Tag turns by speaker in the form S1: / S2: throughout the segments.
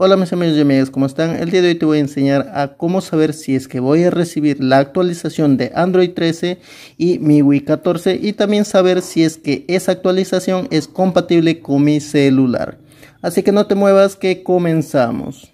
S1: Hola mis amigos y amigas, ¿cómo están? El día de hoy te voy a enseñar a cómo saber si es que voy a recibir la actualización de Android 13 y mi wii 14 y también saber si es que esa actualización es compatible con mi celular. Así que no te muevas que comenzamos.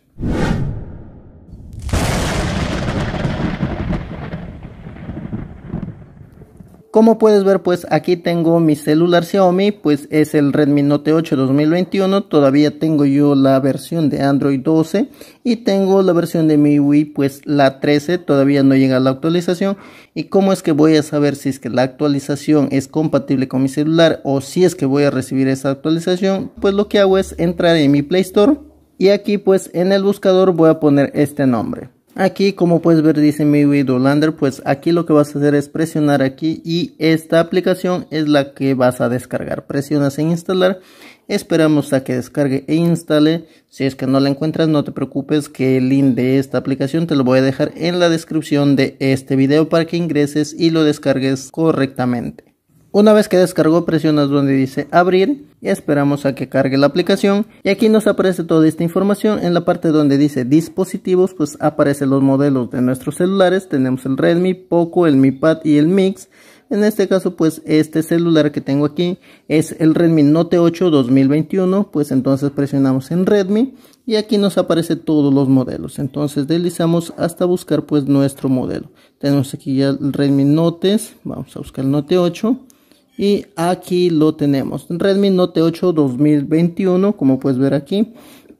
S1: Como puedes ver, pues aquí tengo mi celular Xiaomi, pues es el Redmi Note 8 2021. Todavía tengo yo la versión de Android 12 y tengo la versión de mi Wii, pues la 13. Todavía no llega la actualización. ¿Y cómo es que voy a saber si es que la actualización es compatible con mi celular o si es que voy a recibir esa actualización? Pues lo que hago es entrar en mi Play Store y aquí pues en el buscador voy a poner este nombre. Aquí como puedes ver dice video Lander, pues aquí lo que vas a hacer es presionar aquí y esta aplicación es la que vas a descargar. Presionas en instalar, esperamos a que descargue e instale. Si es que no la encuentras no te preocupes que el link de esta aplicación te lo voy a dejar en la descripción de este video para que ingreses y lo descargues correctamente. Una vez que descargó presionas donde dice abrir y esperamos a que cargue la aplicación y aquí nos aparece toda esta información en la parte donde dice dispositivos pues aparecen los modelos de nuestros celulares tenemos el Redmi, Poco, el Mi Pad y el Mix en este caso pues este celular que tengo aquí es el Redmi Note 8 2021 pues entonces presionamos en Redmi y aquí nos aparece todos los modelos entonces deslizamos hasta buscar pues nuestro modelo tenemos aquí ya el Redmi Notes vamos a buscar el Note 8 y aquí lo tenemos Redmi Note 8 2021 como puedes ver aquí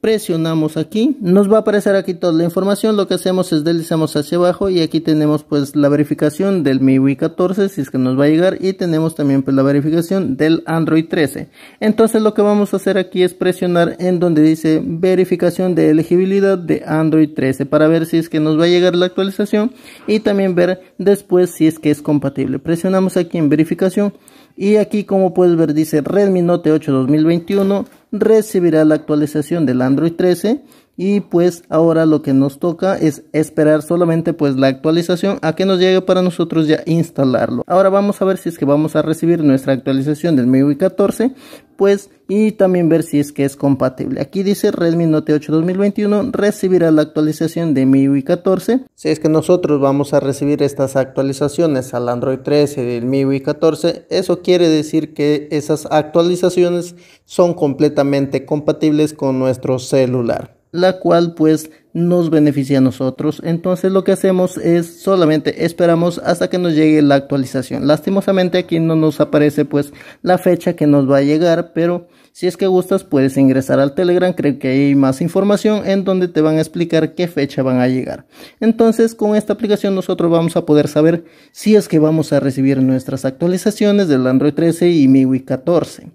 S1: presionamos aquí, nos va a aparecer aquí toda la información, lo que hacemos es deslizamos hacia abajo y aquí tenemos pues la verificación del MIUI 14 si es que nos va a llegar y tenemos también pues la verificación del Android 13 entonces lo que vamos a hacer aquí es presionar en donde dice verificación de elegibilidad de Android 13 para ver si es que nos va a llegar la actualización y también ver después si es que es compatible presionamos aquí en verificación y aquí como puedes ver dice Redmi Note 8 2021 recibirá la actualización del Android 13 y pues ahora lo que nos toca es esperar solamente pues la actualización a que nos llegue para nosotros ya instalarlo ahora vamos a ver si es que vamos a recibir nuestra actualización del MIUI 14 pues y también ver si es que es compatible aquí dice Redmi Note 8 2021 recibirá la actualización de MIUI 14 si es que nosotros vamos a recibir estas actualizaciones al Android 13 del MIUI 14 eso quiere decir que esas actualizaciones son completamente compatibles con nuestro celular la cual pues nos beneficia a nosotros. Entonces lo que hacemos es solamente esperamos hasta que nos llegue la actualización. Lastimosamente aquí no nos aparece pues la fecha que nos va a llegar, pero si es que gustas puedes ingresar al Telegram, creo que hay más información en donde te van a explicar qué fecha van a llegar. Entonces con esta aplicación nosotros vamos a poder saber si es que vamos a recibir nuestras actualizaciones del Android 13 y MIUI 14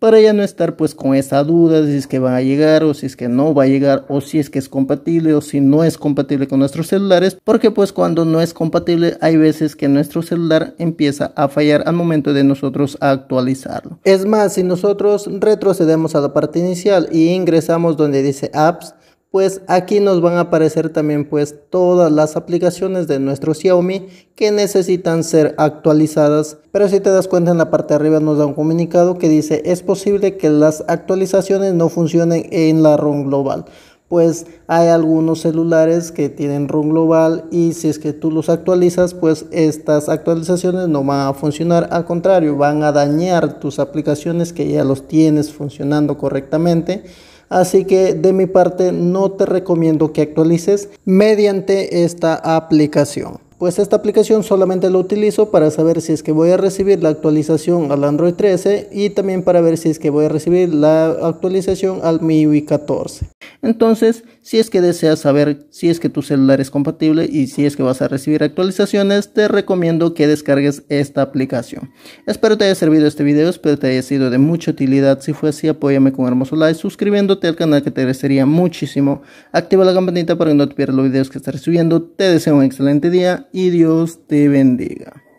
S1: para ya no estar pues con esa duda de si es que va a llegar o si es que no va a llegar o si es que es compatible o si no es compatible con nuestros celulares porque pues cuando no es compatible hay veces que nuestro celular empieza a fallar al momento de nosotros actualizarlo es más si nosotros retrocedemos a la parte inicial y ingresamos donde dice apps pues aquí nos van a aparecer también pues todas las aplicaciones de nuestro Xiaomi que necesitan ser actualizadas pero si te das cuenta en la parte de arriba nos da un comunicado que dice es posible que las actualizaciones no funcionen en la ROM global pues hay algunos celulares que tienen ROM global y si es que tú los actualizas, pues estas actualizaciones no van a funcionar, al contrario, van a dañar tus aplicaciones que ya los tienes funcionando correctamente Así que de mi parte no te recomiendo que actualices mediante esta aplicación. Pues esta aplicación solamente la utilizo para saber si es que voy a recibir la actualización al Android 13 y también para ver si es que voy a recibir la actualización al MIUI 14. Entonces, si es que deseas saber si es que tu celular es compatible y si es que vas a recibir actualizaciones, te recomiendo que descargues esta aplicación. Espero te haya servido este video, espero te haya sido de mucha utilidad. Si fue así, apóyame con hermoso like, suscribiéndote al canal que te agradecería muchísimo. Activa la campanita para que no te pierdas los videos que estaré subiendo. Te deseo un excelente día y Dios te bendiga.